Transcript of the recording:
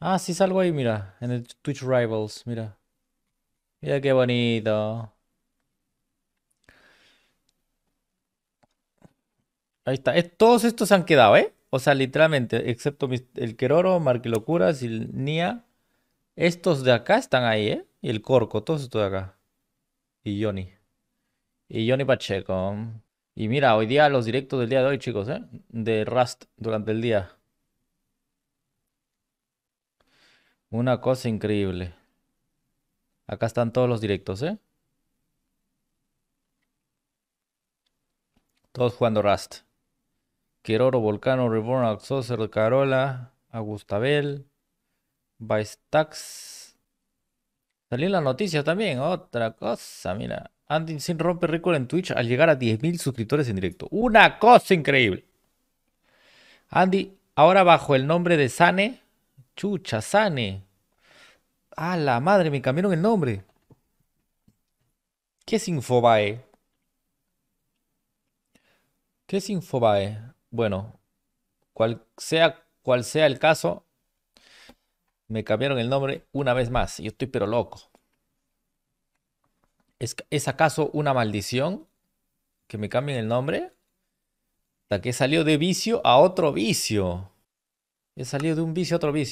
Ah, sí salgo ahí, mira. En el Twitch Rivals, mira. Mira qué bonito. Ahí está. todos estos se han quedado, ¿eh? O sea, literalmente, excepto el Queroro, Marquilocuras y el Nia. Estos de acá están ahí, ¿eh? Y el Corco, todos estos de acá. Y Johnny. Y Johnny Pacheco. Y mira, hoy día los directos del día de hoy, chicos, ¿eh? De Rust durante el día. Una cosa increíble. Acá están todos los directos, ¿eh? Todos jugando Rust. Queroro, Volcano, Reborn, Axocer, Carola, Agustabel, Baistax. Salió la noticia también, otra cosa, mira. Andy sin rompe récord en Twitch al llegar a 10.000 suscriptores en directo. Una cosa increíble. Andy, ahora bajo el nombre de Sane, Chucha, Sane. A la madre, me cambiaron el nombre. ¿Qué es Infobae? ¿Qué es Infobae? Bueno, cual sea cual sea el caso, me cambiaron el nombre una vez más. Yo estoy pero loco. ¿Es, ¿es acaso una maldición que me cambien el nombre? La que salió de vicio a otro vicio. He salido de un vicio a otro vicio.